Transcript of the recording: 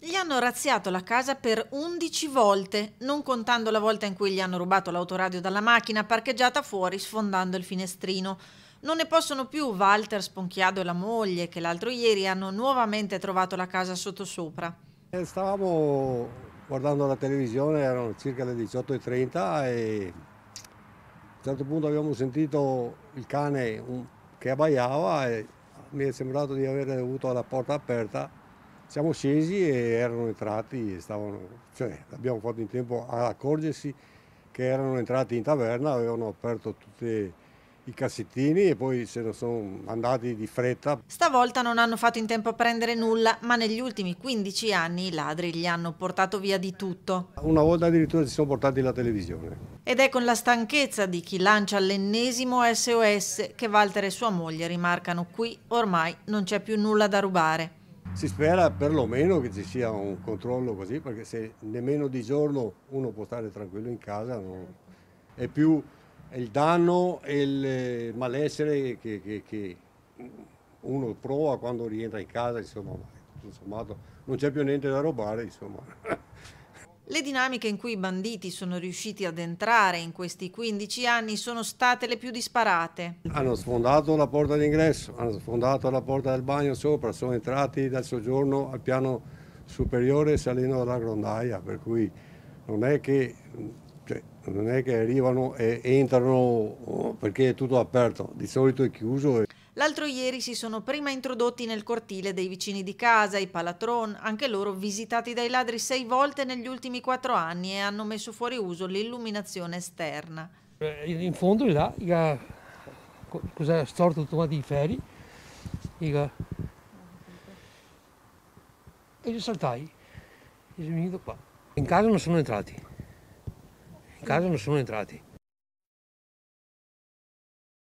Gli hanno razziato la casa per 11 volte, non contando la volta in cui gli hanno rubato l'autoradio dalla macchina parcheggiata fuori sfondando il finestrino. Non ne possono più Walter Sponchiado e la moglie che l'altro ieri hanno nuovamente trovato la casa sottosopra. Eh, stavamo guardando la televisione, erano circa le 18.30 e a un certo punto abbiamo sentito il cane che abbaiava e mi è sembrato di aver avuto la porta aperta siamo scesi e erano entrati, stavano, cioè, abbiamo fatto in tempo ad accorgersi che erano entrati in taverna, avevano aperto tutti i cassettini e poi se ne sono andati di fretta. Stavolta non hanno fatto in tempo a prendere nulla, ma negli ultimi 15 anni i ladri gli hanno portato via di tutto. Una volta addirittura si sono portati la televisione. Ed è con la stanchezza di chi lancia l'ennesimo SOS che Walter e sua moglie rimarcano qui ormai non c'è più nulla da rubare. Si spera perlomeno che ci sia un controllo così, perché se nemmeno di giorno uno può stare tranquillo in casa, no? è più il danno e il malessere che, che, che uno prova quando rientra in casa, insomma, tutto sommato non c'è più niente da rubare, insomma. Le dinamiche in cui i banditi sono riusciti ad entrare in questi 15 anni sono state le più disparate. Hanno sfondato la porta d'ingresso, hanno sfondato la porta del bagno sopra, sono entrati dal soggiorno al piano superiore salendo dalla grondaia, per cui non è che cioè, non è che arrivano e entrano oh, perché è tutto aperto, di solito è chiuso. L'altro ieri si sono prima introdotti nel cortile dei vicini di casa, i palatron, anche loro visitati dai ladri sei volte negli ultimi quattro anni e hanno messo fuori uso l'illuminazione esterna. Eh, in fondo là, cos'è storto tutto di ferri, e io saltai, e sono venuto qua. In casa non sono entrati, in casa non sono entrati.